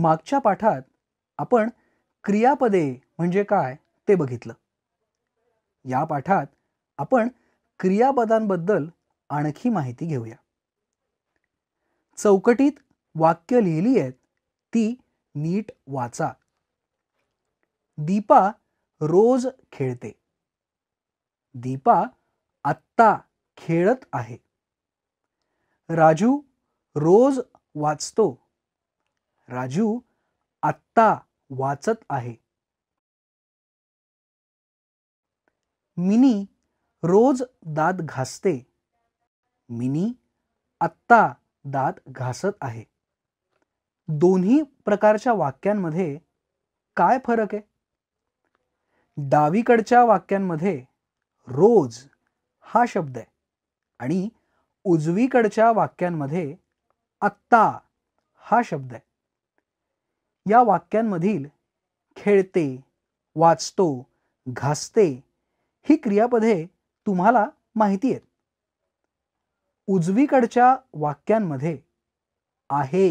मागच्या पाठात आपण क्रियापदे म्हणजे काय ते बघितलं या पाठात आपण क्रियापदांबद्दल आणखी माहिती घेऊया चौकटीत वाक्य लिहिली आहेत ती नीट वाचा दीपा रोज खेळते दीपा आत्ता खेळत आहे राजू रोज वाचतो राजू आत्ता वाचत आहे मिनी रोज दात घासते मिनी आत्ता दात घासत आहे दोन्ही प्रकारच्या वाक्यांमध्ये काय फरक आहे डावीकडच्या वाक्यांमध्ये रोज हा शब्द आहे आणि उजवीकडच्या वाक्यांमध्ये आत्ता हा शब्द आहे या वाक्यांमधील खेळते वाचतो घासते ही क्रियापदे तुम्हाला माहिती आहेत उजवीकडच्या वाक्यांमध्ये आहे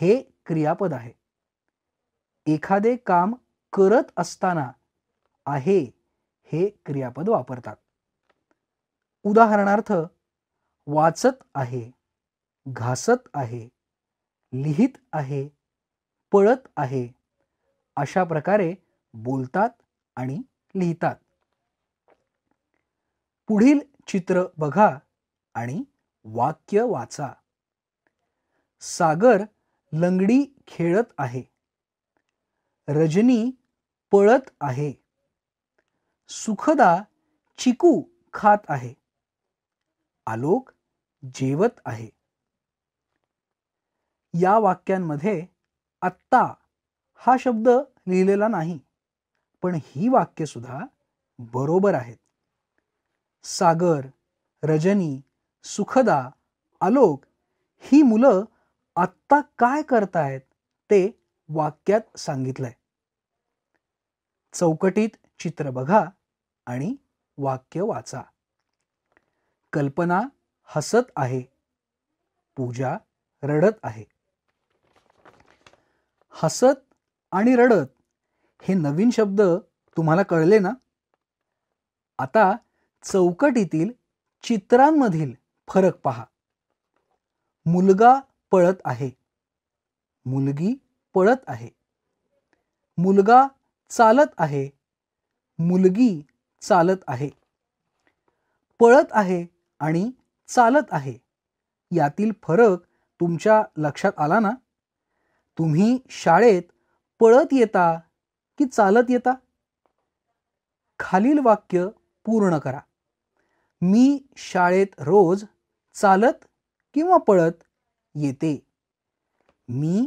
हे क्रियापद आहे एखादे काम करत असताना आहे हे क्रियापद वापरतात उदाहरणार्थ वाचत आहे घासत आहे लिहित आहे पळत आहे अशा प्रकारे बोलतात आणि लिहितात पुढील चित्र बघा आणि वाक्य वाचा सागर लंगडी खेळत आहे रजनी पळत आहे सुखदा चिकू खात आहे आलोक जेवत आहे या वाक्यांमध्ये आत्ता हा शब्द लिहिलेला नाही पण ही वाक्य सुद्धा बरोबर आहेत सागर रजनी सुखदा आलोक ही मुलं आत्ता काय करतायत ते वाक्यात सांगितलंय चौकटीत चित्र बघा आणि वाक्य वाचा कल्पना हसत आहे पूजा रडत आहे हसत आणि रडत हे नवीन शब्द तुम्हाला कळले ना आता चौकटीतील चित्रांमधील फरक पहा मुलगा पळत आहे मुलगी पळत आहे मुलगा चालत आहे मुलगी चालत आहे पळत आहे आणि चालत आहे यातील फरक तुमच्या लक्षात आला ना तुम्ही शाळेत पळत येता की चालत येता खालील वाक्य पूर्ण करा मी शाळेत रोज चालत किंवा पळत येते मी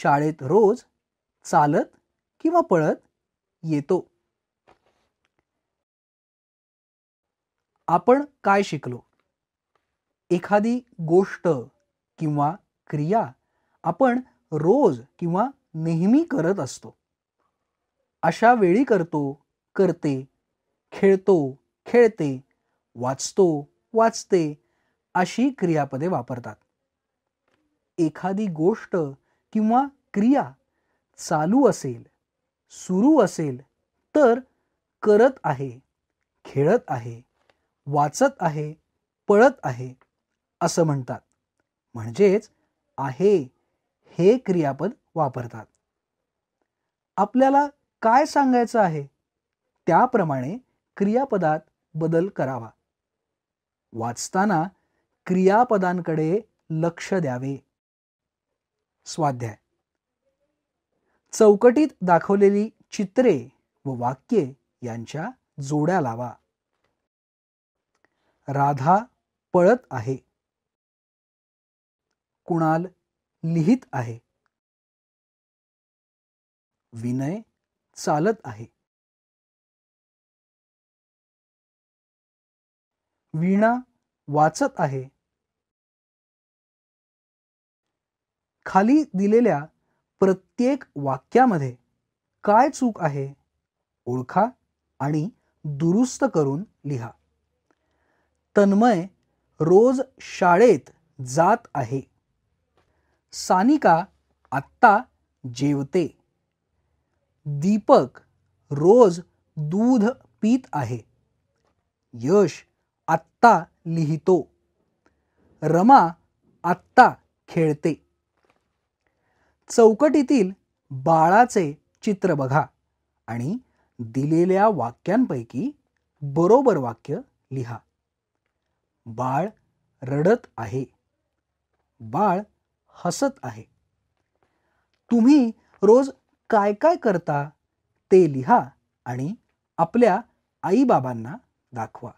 शाळेत रोज चालत किंवा पळत येतो आपण काय शिकलो एखादी गोष्ट किंवा क्रिया आपण रोज किंवा नेहमी करत असतो अशा वेळी करतो करते खेळतो खेळते वाचतो वाचते अशी क्रियापदे वापरतात एखादी गोष्ट किंवा क्रिया चालू असेल सुरू असेल तर करत आहे खेळत आहे वाचत आहे पळत आहे असं म्हणतात म्हणजेच आहे हे क्रियापद वापरतात आपल्याला काय सांगायचं आहे त्याप्रमाणे क्रियापदात बदल करावा वाचताना क्रियापदांकडे लक्ष द्यावे स्वाध्याय चौकटीत दाखवलेली चित्रे व वाक्ये यांच्या जोड्या लावा राधा पळत आहे कुणाल लिहित आहे विनय चालत आहे वीणा वाचत आहे खाली दिलेल्या प्रत्येक वाक्यामध्ये काय चूक आहे ओळखा आणि दुरुस्त करून लिहा तन्मय रोज शाळेत जात आहे सानिका आत्ता जेवते दीपक रोज दूध पीत आहे यश आत्ता लिहितो रमा आत्ता खेळते चौकटीतील बाळाचे चित्र बघा आणि दिलेल्या वाक्यांपैकी बरोबर वाक्य लिहा बाळ रडत आहे बाळ हसत आहे तुम्ही रोज काय काय करता ते लिहा आणि आपल्या आईबाबांना दाखवा